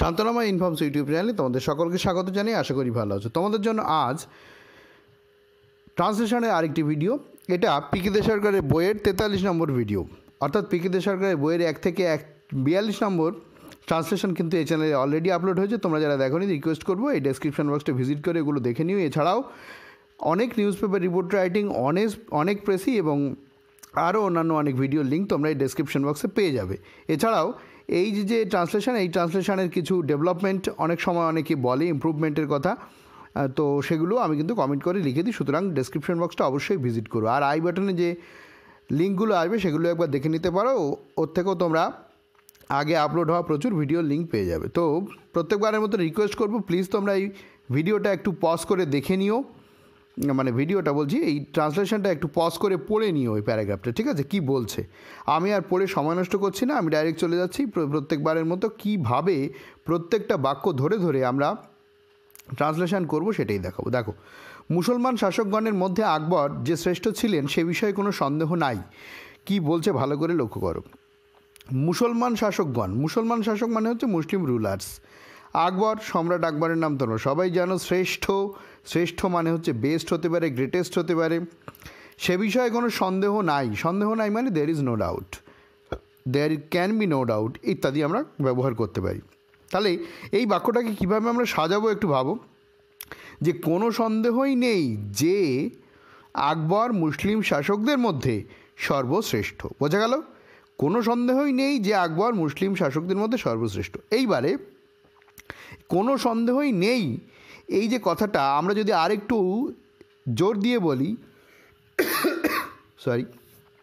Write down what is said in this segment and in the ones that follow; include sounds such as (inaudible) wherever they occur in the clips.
শান্তনামা informs YouTube চ্যানেলে তোমাদের সকলকে স্বাগত জানিয়ে আশা করি ভালো আছো তোমাদের জন্য আজ ট্রান্সলেশনের আরেকটি ভিডিও এটা দে সরকারের বইয়ের তেতাল্লিশ নম্বর ভিডিও অর্থাৎ দে সরকারের বইয়ের এক থেকে এক বিয়াল্লিশ নম্বর ট্রান্সলেশন কিন্তু এই চ্যানেলে অলরেডি আপলোড হয়েছে তোমরা যারা দেখো রিকোয়েস্ট করবো এই ডেসক্রিপশন বক্সটা ভিজিট করে এগুলো দেখে নিও এছাড়াও অনেক নিউজ পেপার রিপোর্ট রাইটিং অনেক অনেক প্রেসি এবং আরও অন্যান্য অনেক ভিডিও লিঙ্ক তোমরা এই ডেসক্রিপশন বক্সে পেয়ে যাবে এছাড়াও এই যে ট্রান্সলেশন এই ট্রান্সলেশনের কিছু ডেভেলপমেন্ট অনেক সময় অনেকে বলে ইম্প্রুভমেন্টের কথা তো সেগুলো আমি কিন্তু কমেন্ট করে লিখে দিই সুতরাং ডেসক্রিপশন বক্সটা অবশ্যই ভিজিট করো আর আই বাটনে যে লিঙ্কগুলো আসবে সেগুলো একবার দেখে নিতে পারো ওর থেকেও তোমরা আগে আপলোড হওয়া প্রচুর ভিডিও লিঙ্ক পেয়ে যাবে তো প্রত্যেকবারের মতো রিকোয়েস্ট করবো প্লিজ তোমরা এই ভিডিওটা একটু পজ করে দেখে নিও মানে ভিডিওটা বলছি এই ট্রান্সলেশনটা একটু পজ করে পড়ে নিও ওই প্যারাগ্রাফটা ঠিক আছে কি বলছে আমি আর পড়ে সময় নষ্ট করছি না আমি ডাইরেক্ট চলে যাচ্ছি প্রত্যেকবারের মতো কিভাবে প্রত্যেকটা বাক্য ধরে ধরে আমরা ট্রান্সলেশন করব সেটাই দেখাবো দেখো মুসলমান শাসকগণের মধ্যে আকবর যে শ্রেষ্ঠ ছিলেন সে বিষয়ে কোনো সন্দেহ নাই কি বলছে ভালো করে লক্ষ্য করো মুসলমান শাসকগণ মুসলমান শাসক মানে হচ্ছে মুসলিম রুলার্স আকবর সম্রাট আকবরের নাম তোমরা সবাই জানো শ্রেষ্ঠ শ্রেষ্ঠ মানে হচ্ছে বেস্ট হতে পারে গ্রেটেস্ট হতে পারে সে বিষয়ে কোনো সন্দেহ নাই সন্দেহ নাই মানে there is no doubt there can be no doubt ইত্যাদি আমরা ব্যবহার করতে পারি তাহলে এই বাক্যটাকে কিভাবে আমরা সাজাবো একটু ভাবো যে কোনো সন্দেহই নেই যে আকবর মুসলিম শাসকদের মধ্যে সর্বশ্রেষ্ঠ বোঝা গেল কোনো সন্দেহই নেই যে আকবর মুসলিম শাসকদের মধ্যে সর্বশ্রেষ্ঠ এইবারে কোনো সন্দেহই নেই এই যে কথাটা আমরা যদি আরেকটু জোর দিয়ে বলি সরি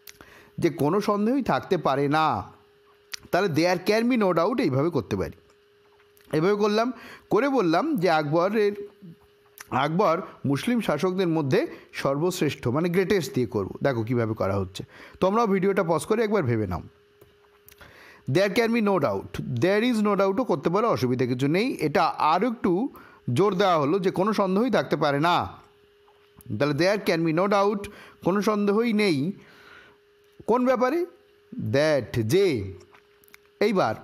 (coughs) যে কোনো সন্দেহই থাকতে পারে না তাহলে there can be no doubt এইভাবে করতে পারি এভাবে করলাম করে বললাম যে আকবরের আকবর মুসলিম শাসকদের মধ্যে সর্বশ্রেষ্ঠ মানে গ্রেটেস্ট দিয়ে করবো দেখো কিভাবে করা হচ্ছে তোমরাও ভিডিওটা পজ করে একবার ভেবে নাও there can be no doubt there is no ডাউটও করতে পারে অসুবিধা কিছু নেই এটা আরও একটু জোর দেওয়া হলো যে কোনো সন্দেহই থাকতে পারে না তাহলে there can be no doubt কোনো সন্দেহই নেই কোন ব্যাপারে দ্যাট যে এইবার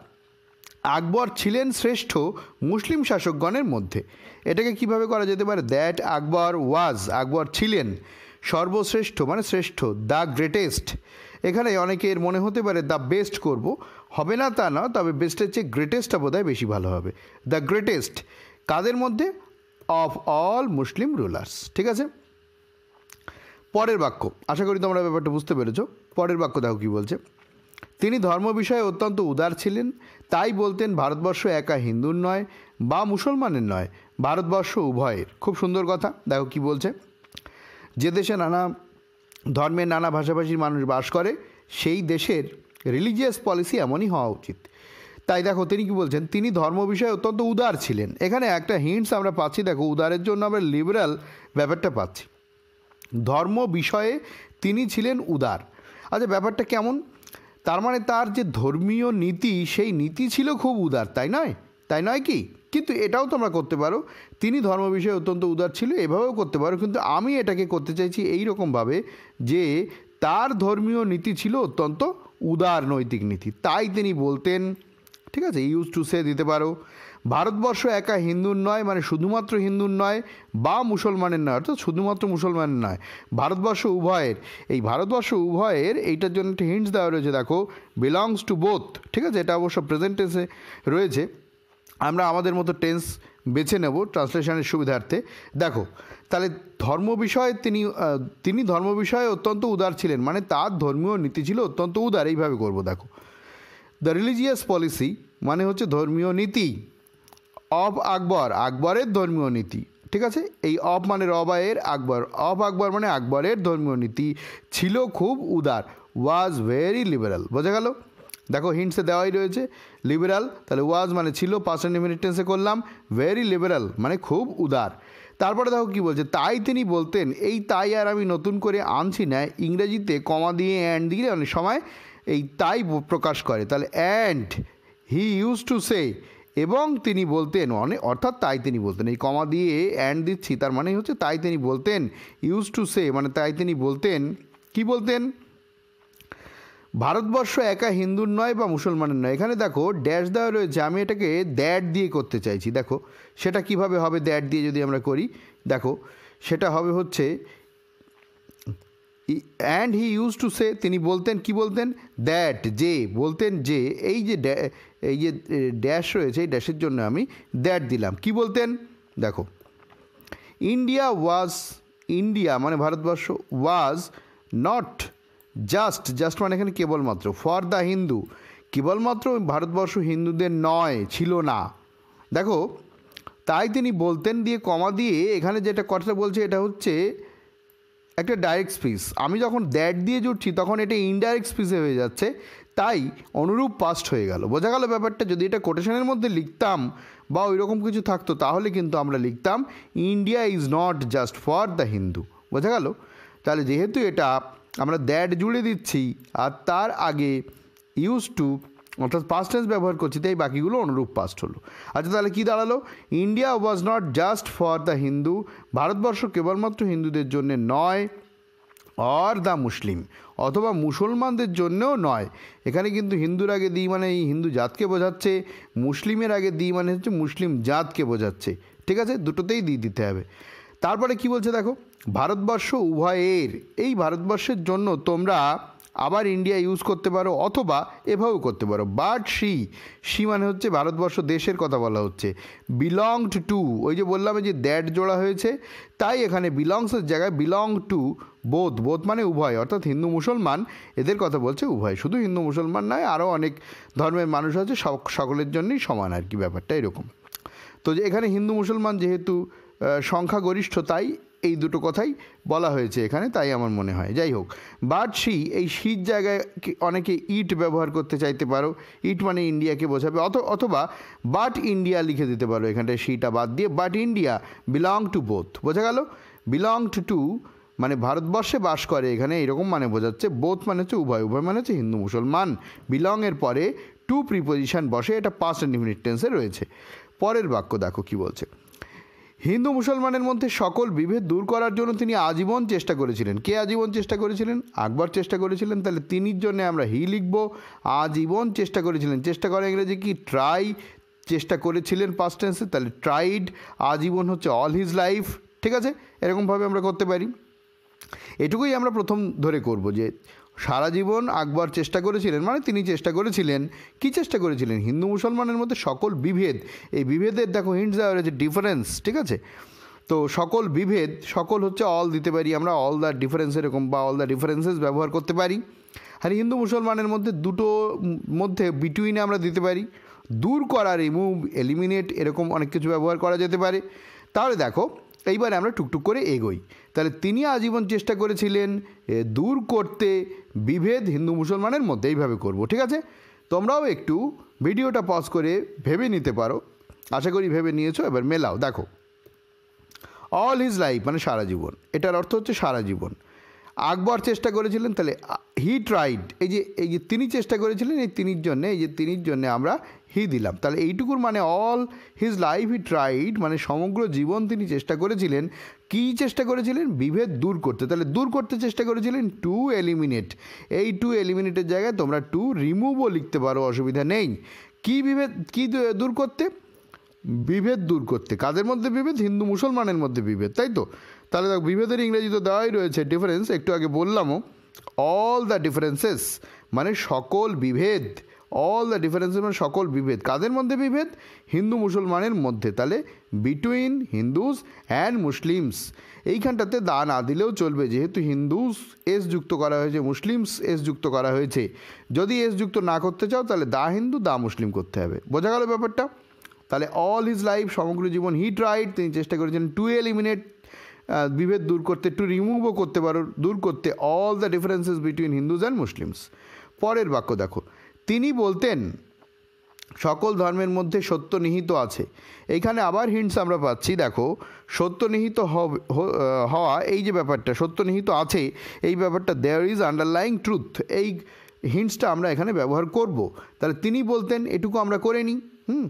আকবর ছিলেন শ্রেষ্ঠ মুসলিম শাসকগণের মধ্যে এটাকে কিভাবে করা যেতে পারে দ্যাট আকবর ওয়াজ আকবর ছিলেন সর্বশ্রেষ্ঠ মানে শ্রেষ্ঠ দ্য গ্রেটেস্ট এখানে অনেকের মনে হতে পারে দ্য বেস্ট করব হবে না তা না তবে বেস্টের চেয়ে গ্রেটেস্টটা বোধহয় বেশি ভালো হবে দ্য গ্রেটেস্ট কাদের মধ্যে অফ অল মুসলিম রুলার্স ঠিক আছে পরের বাক্য আশা করি তোমরা ব্যাপারটা বুঝতে পেরেছ পরের বাক্য দেখো কী বলছে তিনি ধর্ম বিষয়ে অত্যন্ত উদার ছিলেন তাই বলতেন ভারতবর্ষ একা হিন্দুর নয় বা মুসলমানের নয় ভারতবর্ষ উভয়ের খুব সুন্দর কথা দেখো কি বলছে যে দেশে নানা ধর্মের নানা ভাষাভাষীর মানুষ বাস করে সেই দেশের রিলিজিয়াস পলিসি এমনই হওয়া উচিত তাই দেখো তিনি কি বলছেন তিনি ধর্ম বিষয়ে অত্যন্ত উদার ছিলেন এখানে একটা হিন্টস আমরা পাচ্ছি দেখো উদারের জন্য আমরা লিবারাল ব্যাপারটা পাচ্ছি ধর্ম বিষয়ে তিনি ছিলেন উদার আচ্ছা ব্যাপারটা কেমন তার মানে তার যে ধর্মীয় নীতি সেই নীতি ছিল খুব উদার তাই নয় তাই নয় কি কিন্তু এটাও তোমরা করতে পারো তিনি ধর্ম বিষয়ে অত্যন্ত উদার ছিল এভাবেও করতে পারো কিন্তু আমি এটাকে করতে চাইছি এই রকমভাবে যে তার ধর্মীয় নীতি ছিল অত্যন্ত উদার নৈতিক নীতি তাই তিনি বলতেন ঠিক আছে ইউজ টু সে দিতে পারো ভারতবর্ষ একা হিন্দুর নয় মানে শুধুমাত্র হিন্দুর নয় বা মুসলমানের নয় অর্থাৎ শুধুমাত্র মুসলমানের নয় ভারতবর্ষ উভয়ের এই ভারতবর্ষ উভয়ের এইটার জন্য একটা হিন্টস দেওয়া রয়েছে দেখো বিলংস টু বোথ ঠিক আছে এটা অবশ্য প্রেজেন্টেন্সে রয়েছে আমরা আমাদের মতো টেন্স বেছে নেব ট্রান্সলেশনের সুবিধার্থে দেখো তাহলে ধর্ম বিষয়ে তিনি তিনি ধর্ম বিষয়ে অত্যন্ত উদার ছিলেন মানে তার ধর্মীয় নীতি ছিল অত্যন্ত উদার এইভাবে করব দেখো দ্য রিলিজিয়াস পলিসি মানে হচ্ছে ধর্মীয় নীতি অব আকবর আকবরের ধর্মীয় নীতি ঠিক আছে এই অব মানে রবায়ের আকবর অব আকবর মানে আকবরের ধর্মীয় নীতি ছিল খুব উদার ওয়াজ ভেরি লিবারাল বোঝা গেল দেখো হিন্টসে দেওয়াই রয়েছে লিবেরাল তাহলে ওয়াজ মানে ছিল পার্সেন্ট ইমিনিটেন্সে করলাম ভেরি লিবেরাল মানে খুব উদার তারপরে দেখো কি বলছে তাই তিনি বলতেন এই তাই আর আমি নতুন করে আনছি না ইংরেজিতে কমা দিয়ে অ্যান্ড দিলে অনেক সময় এই তাই প্রকাশ করে তাহলে and he use to say এবং তিনি বলতেন অনেক অর্থাৎ তাই তিনি বলতেন এই কমা দিয়ে অ্যান্ড দিচ্ছি তার মানে হচ্ছে তাই তিনি বলতেন ইউজ টু সে মানে তাই তিনি বলতেন কি বলতেন ভারতবর্ষ একা হিন্দুর নয় বা মুসলমানের নয় এখানে দেখো ড্যাশ দেওয়া রয়েছে আমি এটাকে দ্যাট দিয়ে করতে চাইছি দেখো সেটা কিভাবে হবে দ্যাট দিয়ে যদি আমরা করি দেখো সেটা হবে হচ্ছে and he use to say তিনি বলতেন কি বলতেন দ্যাট যে বলতেন যে এই যে এই যে ড্যাশ রয়েছে এই ড্যাশের জন্য আমি দ্যাট দিলাম কি বলতেন দেখো ইন্ডিয়া ওয়াজ ইন্ডিয়া মানে Bharatvarsha was not just just মানে এখানে কেবলমাত্র ফর দ্য হিন্দু কেবলমাত্র ভারতবর্ষ হিন্দুদের নয় ছিল না দেখো তাই তিনি বলতেন দিয়ে কমা দিয়ে এখানে যেটা কথাটা বলছে এটা হচ্ছে একটা ডাইরেক্ট স্পিচ আমি যখন দ্যাট দিয়ে জুটছি তখন এটা ইনডাইরেক্ট স্পিচে হয়ে যাচ্ছে তাই অনুরূপ পাস্ট হয়ে গেল বোঝা গেল ব্যাপারটা যদি এটা কোটেশনের মধ্যে লিখতাম বা ওই রকম কিছু থাকতো তাহলে কিন্তু আমরা লিখতাম India is not just for the Hindu বোঝা গেল তাহলে যেহেতু এটা আমরা দ্যাট জুড়ে দিচ্ছি আর তার আগে ইউজ টু অর্থাৎ পাস্ট টেন্স ব্যবহার করছি তাই বাকিগুলো অনুরূপ পাস্ট হলো আচ্ছা তাহলে কী দাঁড়ালো India was not just for the Hindu Bharatvarsha কেবলমাত্র হিন্দুদের জন্য নয় অর দ্য মুসলিম অথবা মুসলমানদের জন্যও নয় এখানে কিন্তু হিন্দুর আগে দিই মানে এই হিন্দু জাতকে বোঝাচ্ছে মুসলিমের আগে দিই মানে হচ্ছে মুসলিম জাতকে বোঝাচ্ছে ঠিক আছে দুটোতেই দিয়ে দিতে হবে তারপরে কি বলছে দেখো ভারতবর্ষ উভয়ের এই ভারতবর্ষের জন্য তোমরা আবার ইন্ডিয়া ইউজ করতে পারো অথবা এভাবেও করতে পারো বাট সি সি মানে হচ্ছে ভারতবর্ষ দেশের কথা বলা হচ্ছে বিলংড টু ওই যে বললাম যে দ্যাট জোড়া হয়েছে তাই এখানে বিলংসের জায়গায় বিলং টু বোধ বোধ মানে উভয় অর্থাৎ হিন্দু মুসলমান এদের কথা বলছে উভয় শুধু হিন্দু মুসলমান নয় আরও অনেক ধর্মের মানুষ আছে সকলের জন্যই সমান আর কি ব্যাপারটা এরকম তো এখানে হিন্দু মুসলমান যেহেতু সংখ্যাগরিষ্ঠতাই এই দুটো কথাই বলা হয়েছে এখানে তাই আমার মনে হয় যাই হোক বাট শি এই শীত জায়গায় অনেকে ইট ব্যবহার করতে চাইতে পারো ইট মানে ইন্ডিয়াকে বোঝাবে অত অথবা বাট ইন্ডিয়া লিখে দিতে পারো এখানটায় সিটা বাদ দিয়ে but India belong to both বোঝা গেল বিলং টু টু মানে ভারতবর্ষে বাস করে এখানে এরকম মানে বোঝাচ্ছে বোথ মানে হচ্ছে উভয় উভয় মানে হচ্ছে হিন্দু মুসলমান বিলংয়ের পরে টু প্রিপোজিশন বসে এটা পাঁচ ইনডিফিনিট টেন্সে রয়েছে পরের বাক্য দেখো কি বলছে হিন্দু মুসলমানের মধ্যে সকল বিভেদ দূর করার জন্য তিনি আজীবন চেষ্টা করেছিলেন কে আজীবন চেষ্টা করেছিলেন আকবর চেষ্টা করেছিলেন তাহলে তিনির জন্য আমরা হি লিখব আজীবন চেষ্টা করেছিলেন চেষ্টা করে ইংরেজি কি ট্রাই চেষ্টা করেছিলেন পাস্ট টেন্সে তাহলে ট্রাইড আজীবন হচ্ছে অল হিজ লাইফ ঠিক আছে এরকমভাবে আমরা করতে পারি এটুকুই আমরা প্রথম ধরে করব যে সারা জীবন আকবর চেষ্টা করেছিলেন মানে তিনি চেষ্টা করেছিলেন কি চেষ্টা করেছিলেন হিন্দু মুসলমানের মধ্যে সকল বিভেদ এই বিভেদের দেখো হিন্ডস দেওয়া রয়েছে ডিফারেন্স ঠিক আছে তো সকল বিভেদ সকল হচ্ছে অল দিতে পারি আমরা অল দ্য ডিফারেন্স এরকম বা অল দ্য ডিফারেন্সেস ব্যবহার করতে পারি আর হিন্দু মুসলমানের মধ্যে দুটো মধ্যে বিটুইনে আমরা দিতে পারি দূর করা রিমুভ এলিমিনেট এরকম অনেক কিছু ব্যবহার করা যেতে পারে তাহলে দেখো এইবার আমরা টুকটুক করে এগোই তাহলে তিনি আজীবন চেষ্টা করেছিলেন দূর করতে বিভেদ হিন্দু মুসলমানের মধ্যে এইভাবে করব ঠিক আছে তোমরাও একটু ভিডিওটা পজ করে ভেবে নিতে পারো আশা করি ভেবে নিয়েছো এবার মেলাও দেখো অল হিজ লাইফ মানে সারা জীবন এটার অর্থ হচ্ছে সারা জীবন আকবর চেষ্টা করেছিলেন তাহলে হি ট্রাইড এই যে এই যে তিনি চেষ্টা করেছিলেন এই তিনির জন্যে এই যে তিনির জন্যে আমরা হি দিলাম তাহলে এইটুকুর মানে all his life he tried মানে সমগ্র জীবন তিনি চেষ্টা করেছিলেন কি চেষ্টা করেছিলেন বিভেদ দূর করতে তাহলে দূর করতে চেষ্টা করেছিলেন টু এলিমিনেট এই টু এলিমিনেটের জায়গায় তোমরা টু রিমুভও লিখতে পারো অসুবিধা নেই কি বিভেদ কি দূর করতে বিভেদ দূর করতে কাদের মধ্যে বিভেদ হিন্দু মুসলমানের মধ্যে বিভেদ তাই তো তাহলে দেখ বিভেদের ইংরেজি তো দেওয়াই রয়েছে ডিফারেন্স একটু আগে বললামও অল দ্য ডিফারেন্সেস মানে সকল বিভেদ অল দ্য ডিফারেন্সেস মানে সকল বিভেদ কাদের মধ্যে বিভেদ হিন্দু মুসলমানের মধ্যে তাহলে বিটুইন হিন্দুস অ্যান্ড মুসলিমস এইখানটাতে দা না দিলেও চলবে যেহেতু হিন্দুস এস যুক্ত করা হয়েছে মুসলিমস এস যুক্ত করা হয়েছে যদি এস যুক্ত না করতে চাও তাহলে দা হিন্দু দা মুসলিম করতে হবে বোঝা গেল ব্যাপারটা তাহলে অল হিজ লাইফ সমগ্র জীবন হি ট্রাইড তিনি চেষ্টা করেছেন টু এলিমিনেট বিভেদ দূর করতে একটু রিমুভও করতে পারো দূর করতে all the differences between Hindus and Muslims পরের বাক্য দেখো তিনি বলতেন সকল ধর্মের মধ্যে সত্য নিহিত আছে এখানে আবার হিন্টস আমরা পাচ্ছি দেখো সত্য নিহিত হওয়া এই যে ব্যাপারটা সত্য নিহিত আছে এই ব্যাপারটা দেয়ার ইজ আন্ডারলাইং ট্রুথ এই হিন্টসটা আমরা এখানে ব্যবহার করব তাহলে তিনি বলতেন এটুকু আমরা করে নিই হুম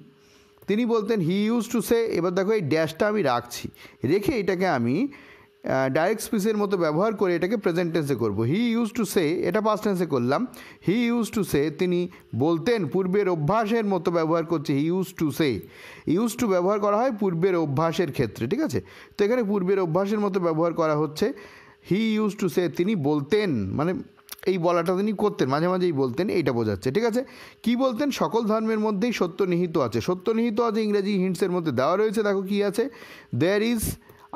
তিনি বলতেন হি ইউজ টু সে এবার দেখো এই ড্যাশটা আমি রাখছি রেখে এটাকে আমি ডাইরেক্ট স্পিসের মতো ব্যবহার করে এটাকে প্রেজেন্ট টেন্সে করব হি ইউজ টু সে এটা পাস্ট টেন্সে করলাম হি ইউজ টু সে তিনি বলতেন পূর্বের অভ্যাসের মতো ব্যবহার করছে হি ইউজ টু সে ইউজ টু ব্যবহার করা হয় পূর্বের অভ্যাসের ক্ষেত্রে ঠিক আছে তো এখানে পূর্বের অভ্যাসের মতো ব্যবহার করা হচ্ছে হি ইউজ টু সে তিনি বলতেন মানে এই বলাটা তিনি করতেন মাঝে মাঝেই বলতেন এইটা বোঝাচ্ছে ঠিক আছে কি বলতেন সকল ধর্মের মধ্যেই সত্য নিহিত আছে সত্য নিহিত আছে ইংরেজি হিন্টসের মধ্যে দেওয়া রয়েছে দেখো কি আছে দেয়ার ইজ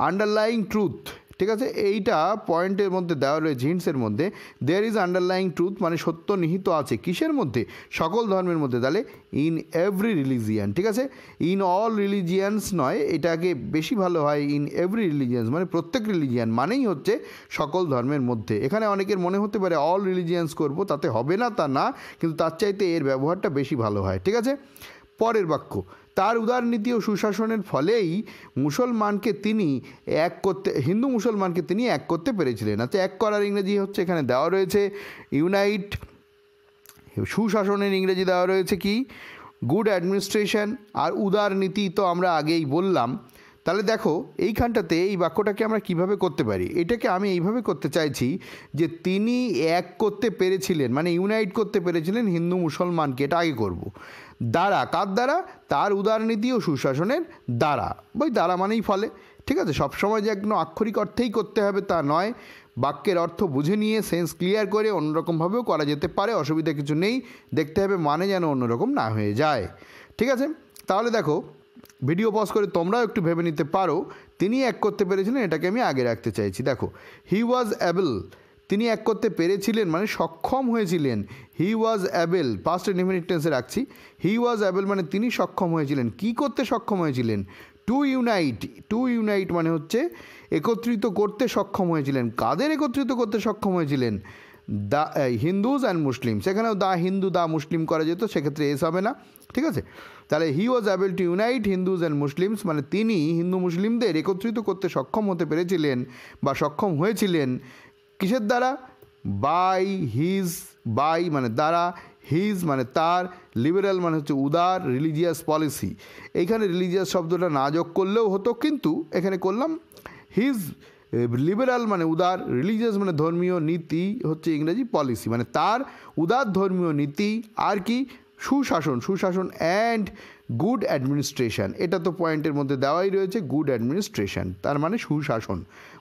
আন্ডারলাইং ট্রুথ ঠিক আছে এইটা পয়েন্টের মধ্যে দেওয়া রয়েছে হিন্টসের মধ্যে দেয়ার ইজ আন্ডারলাইং ট্রুথ মানে সত্য নিহিত আছে কিসের মধ্যে সকল ধর্মের মধ্যে তাহলে ইন এভরি রিলিজিয়ান ঠিক আছে ইন অল রিলিজিয়ানস নয় এটাকে বেশি ভালো হয় ইন এভরি রিলিজিয়ানস মানে প্রত্যেক রিলিজিয়ান মানেই হচ্ছে সকল ধর্মের মধ্যে এখানে অনেকের মনে হতে পারে অল রিলিজিয়ান্স করব তাতে হবে না তা না কিন্তু তার চাইতে এর ব্যবহারটা বেশি ভালো হয় ঠিক আছে পরের বাক্য তার উদারনীতি ও সুশাসনের ফলেই মুসলমানকে তিনি এক করতে হিন্দু মুসলমানকে তিনি এক করতে পেরেছিলেন আচ্ছা এক করার ইংরেজি হচ্ছে এখানে দেওয়া রয়েছে ইউনাইট সুশাসনের ইংরেজি দেওয়া রয়েছে কি গুড অ্যাডমিনিস্ট্রেশন আর উদারনীতি তো আমরা আগেই বললাম তাহলে দেখো এইখানটাতে এই বাক্যটাকে আমরা কিভাবে করতে পারি এটাকে আমি এইভাবে করতে চাইছি যে তিনি এক করতে পেরেছিলেন মানে ইউনাইট করতে পেরেছিলেন হিন্দু মুসলমানকে এটা আগে করবো দ্বারা কার দ্বারা তার উদারনীতি ও সুশাসনের দ্বারা ওই দ্বারা মানেই ফলে ঠিক আছে সবসময় যে একদম আক্ষরিক অর্থেই করতে হবে তা নয় বাক্যের অর্থ বুঝে নিয়ে সেন্স ক্লিয়ার করে অন্যরকমভাবেও করা যেতে পারে অসুবিধা কিছু নেই দেখতে হবে মানে যেন অন্যরকম না হয়ে যায় ঠিক আছে তাহলে দেখো ভিডিও পজ করে তোমরাও একটু ভেবে নিতে পারো তিনি এক করতে পেরেছিলেন এটাকে আমি আগে রাখতে চাইছি দেখো হি ওয়াজ অ্যাবল তিনি এক করতে পেরেছিলেন মানে সক্ষম হয়েছিলেন he was able past indefinite টেন্সে রাখছি হি ওয়াজ অ্যাবেল মানে তিনি সক্ষম হয়েছিলেন কি করতে সক্ষম হয়েছিলেন টু ইউনাইট টু ইউনাইট মানে হচ্ছে একত্রিত করতে সক্ষম হয়েছিলেন কাদের একত্রিত করতে সক্ষম হয়েছিলেন দা হিন্দুজ অ্যান্ড মুসলিম সেখানেও দা হিন্দু দা মুসলিম করা যেত সেক্ষেত্রে এস হবে না ঠিক আছে তাহলে he was able to unite Hindus and Muslims মানে তিনি হিন্দু মুসলিমদের একত্রিত করতে সক্ষম হতে পেরেছিলেন বা সক্ষম হয়েছিলেন কিসের দ্বারা বাই হিজ বাই মানে দ্বারা হিজ মানে তার লিবারেল মানে হচ্ছে উদার রিলিজিয়াস পলিসি এইখানে রিলিজিয়াস শব্দটা না যোগ করলেও হতো কিন্তু এখানে করলাম হিজ লিবারাল মানে উদার রিলিজিয়াস মানে ধর্মীয় নীতি হচ্ছে ইংরেজি পলিসি মানে তার উদার ধর্মীয় নীতি আর কি সুশাসন সুশাসন অ্যান্ড গুড অ্যাডমিনিস্ট্রেশন এটা তো পয়েন্টের মধ্যে দেওয়াই রয়েছে গুড অ্যাডমিনিস্ট্রেশন তার মানে সুশাসন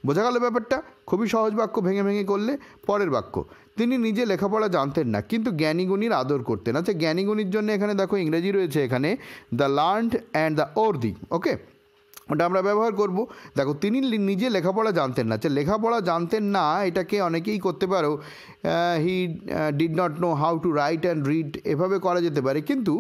বোঝা গেল ব্যাপারটা খুবই সহজ বাক্য ভেঙে ভেঙে করলে পরের বাক্য তিনি নিজে লেখাপড়া জানতেন না কিন্তু জ্ঞানীগুণীর আদর করতেন আচ্ছা জ্ঞানীগুণীর জন্য এখানে দেখো ইংরেজি রয়েছে এখানে the learn and the ordinary okay ওটা আমরা ব্যবহার করব দেখো তিনি নিজে লেখাপড়া জানতেন না লেখাপড়া জানতেন না এটাকে অনেকেই করতে পারো he did not know how to write and read এভাবে করা যেতে পারে কিন্তু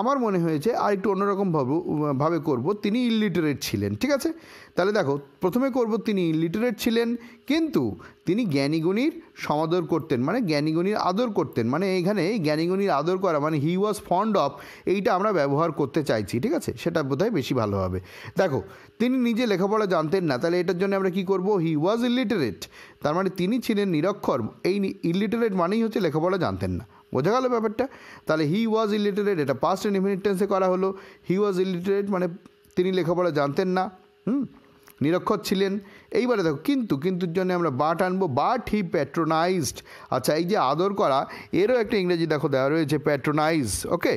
আমার মনে হয়েছে আর একটু অন্যরকমভাবে ভাবে করব তিনি ইলিটারেট ছিলেন ঠিক আছে তাহলে দেখো প্রথমে করব তিনি লিটারেট ছিলেন কিন্তু তিনি জ্ঞানীগুণীর সমাদর করতেন মানে জ্ঞানীগুণীর আদর করতেন মানে এখানে জ্ঞানীগুণীর আদর করা মানে হি ওয়াজ ফন্ড অফ এইটা আমরা ব্যবহার করতে চাইছি ঠিক আছে সেটা বোধহয় বেশি ভালো হবে দেখো তিনি নিজে লেখাপড়া জানতেন না তাহলে এটার জন্য আমরা কি করব হি ওয়াজ ইলিটারেট তার মানে তিনি ছিলেন নিরক্ষর এই ইলিটারেট মানেই হচ্ছে লেখাপড়া জানতেন না বোঝা গেল ব্যাপারটা তাহলে হি ওয়াজ ইলিটারেট এটা পাস্ট ইনফিনিটেন্সে করা হলো হি ওয়াজ ইলিটারেট মানে তিনি লেখাপড়া জানতেন না হুম নিরক্ষর ছিলেন এইবারে দেখো কিন্তু কিন্তুর জন্য আমরা বাট আনবো বাট হি প্যাট্রোনাইজড আচ্ছা এই যে আদর করা এরও একটা ইংরেজি দেখো দেওয়া রয়েছে প্যাট্রোনাইজ ওকে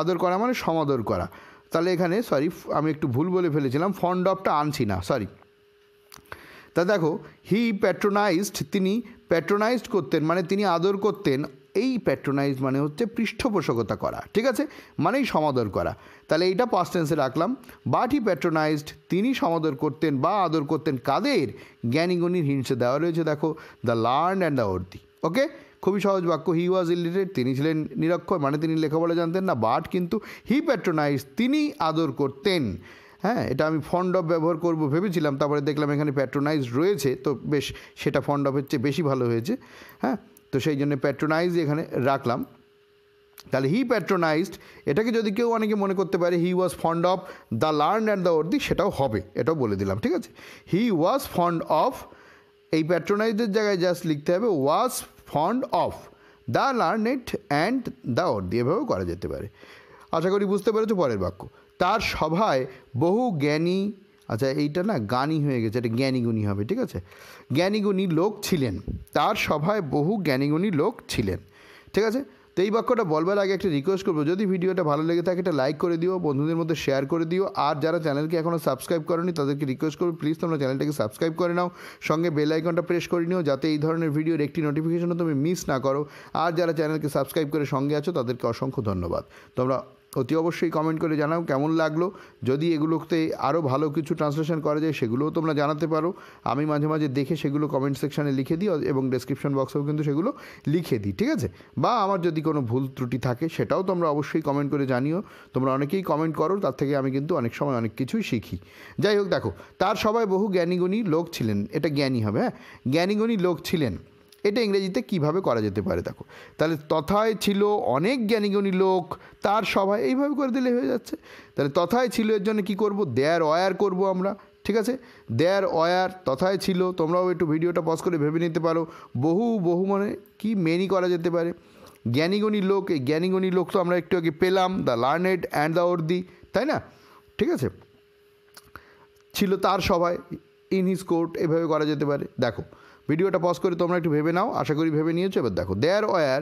আদর করা মানে সমাদর করা তাহলে এখানে সরি আমি একটু ভুল বলে ফেলেছিলাম ফন্ড অফটা আনছি না সরি তা দেখো হি প্যাট্রোনাইজড তিনি প্যাট্রোনাইজড করতেন মানে তিনি আদর করতেন এই প্যাট্রোনাইজ মানে হচ্ছে পৃষ্ঠপোষকতা করা ঠিক আছে মানেই সমাদর করা তাহলে এইটা পাস্ট টেন্সে রাখলাম বাট হি প্যাট্রোনাইজড তিনি সমাদর করতেন বা আদর করতেন কাদের জ্ঞানীগণীর হিংসে দেওয়া রয়েছে দেখো the learn and the ordinary okay খুবই সহজ বাক্য হি ওয়াজ ইলিটেড তিনি ছিলেন নিরক্ষর মানে তিনি লেখাপড়া জানতেন না বাট কিন্তু হি প্যাট্রোনাইজ তিনি আদর করতেন হ্যাঁ এটা আমি ফন্ড অফ ব্যবহার করব ভেবেছিলাম তারপরে দেখলাম এখানে প্যাট্রোনাইজ রয়েছে তো বেশ সেটা ফন্ড অফের চেয়ে বেশি ভালো হয়েছে হ্যাঁ তো সেই জন্য প্যাট্রোনাইজ এখানে রাখলাম তাহলে হি প্যাট্রোনাইজড এটাকে যদি কেউ অনেকে মনে করতে পারে he was fond of the learn and the ordinary সেটাও হবে এটাও বলে দিলাম ঠিক আছে হি ওয়াজ ফন্ড অফ এই প্যাট্রোনাইজের জায়গায় জাস্ট লিখতে হবে was fond of the learned and the ordinary এভাবেও করা যেতে পারে আশা করি বুঝতে পেরেছো পরের বাক্য তার সভায় বহু জ্ঞানী আচ্ছা এইটা না গানি হয়ে গেছে এটা জ্ঞানীগুণী হবে ঠিক আছে জ্ঞানীগুণী লোক ছিলেন তার সভায় বহু জ্ঞানীগুণী লোক ছিলেন ঠিক আছে তো এই বাক্যটা বলবার আগে একটা রিকোয়েস্ট করবো যদি ভিডিওটা ভালো লেগে থাকে এটা লাইক করে দিও বন্ধুদের মধ্যে শেয়ার করে দিও আর যারা চ্যানেলকে এখনও সাবস্ক্রাইব করেনি তাদেরকে রিকোয়েস্ট করবো প্লিজ তোমরা চ্যানেলটাকে সাবস্ক্রাইব করে নাও সঙ্গে বেল আইকনটা প্রেস করে নিও যাতে এই ধরনের ভিডিওর একটি নোটিফিকেশনও তুমি মিস না করো আর যারা চ্যানেলকে সাবস্ক্রাইব করে সঙ্গে আছো তাদেরকে অসংখ্য ধন্যবাদ তোমরা অতি অবশ্যই কমেন্ট করে জানাও কেমন লাগলো যদি এগুলোতে আরও ভালো কিছু ট্রান্সলেশন করা যায় সেগুলোও তোমরা জানাতে পারো আমি মাঝে মাঝে দেখে সেগুলো কমেন্ট সেকশানে লিখে দিই এবং ডেসক্রিপশন বক্সেও কিন্তু সেগুলো লিখে দিই ঠিক আছে বা আমার যদি কোনো ভুল ত্রুটি থাকে সেটাও তোমরা অবশ্যই কমেন্ট করে জানিও তোমরা অনেকেই কমেন্ট করো তার থেকে আমি কিন্তু অনেক সময় অনেক কিছুই শিখি যাই হোক দেখো তার সবাই বহু জ্ঞানীগুণী লোক ছিলেন এটা জ্ঞানী হবে হ্যাঁ জ্ঞানীগুণী লোক ছিলেন এটা ইংরেজিতে কিভাবে করা যেতে পারে দেখো তাহলে তথায় ছিল অনেক জ্ঞানীগুণী লোক তার সভায় এইভাবে করে দিলে হয়ে যাচ্ছে তাহলে তথায় ছিল এর জন্য কী করব দেয়ার অয়ার করব আমরা ঠিক আছে দেয়ার অয়ার তথায় ছিল তোমরাও একটু ভিডিওটা পজ করে ভেবে নিতে পারো বহু বহু মানে কি মেনি করা যেতে পারে জ্ঞানীগণী লোক এই জ্ঞানীগণী লোক তো আমরা একটু আগে পেলাম the learned and the ordinary তাই না ঠিক আছে ছিল তার সভায় ইন হিজ কোর্ট এভাবে করা যেতে পারে দেখো ভিডিওটা পজ করে তোমরা একটু ভেবে নাও আশা করি ভেবে নিয়েছো এবার দেখো দেয়ার ওয়ার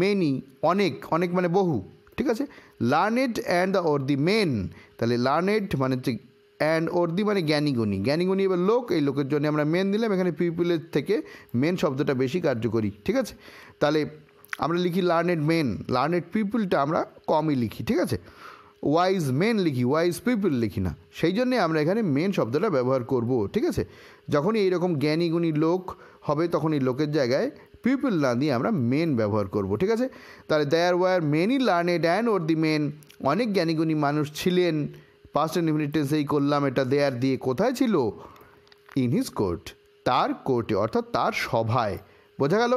মেনি অনেক অনেক মানে বহু ঠিক আছে learned and the ordinary men তাহলে লার্নেড মানে হচ্ছে অ্যান্ড দি মানে জ্ঞানীগুণী জ্ঞানীগুণী এবার লোক এই লোকের জন্য আমরা মেন দিলাম এখানে পিপুলের থেকে মেন শব্দটা বেশি কার্যকরী ঠিক আছে তাহলে আমরা লিখি লার্নেড মেন লার্নেড পিপুলটা আমরা কমই লিখি ঠিক আছে ওয়াইজ মেন লিখি ওয়াইজ পিপল লিখি না সেই জন্যে আমরা এখানে মেন শব্দটা ব্যবহার করব ঠিক আছে যখনই এইরকম জ্ঞানী গুণী লোক হবে তখন এই লোকের জায়গায় পিপল না দিয়ে আমরা মেন ব্যবহার করব ঠিক আছে তাহলে there were many learned and ordinary men অনেক জ্ঞানীগুণী মানুষ ছিলেন পাস্ট ইনফিনিট এই করলাম এটা দেয়ার দিয়ে কোথায় ছিল ইন হিজ কোর্ট তার কোর্টে অর্থাৎ তার সভায় বোঝা গেল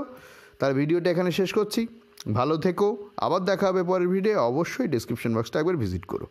তার ভিডিওটা এখানে শেষ করছি ভালো থেকো আবার দেখা হবে পরের ভিডিও অবশ্যই ডিসক্রিপশন বক্সটা একবার ভিজিট করো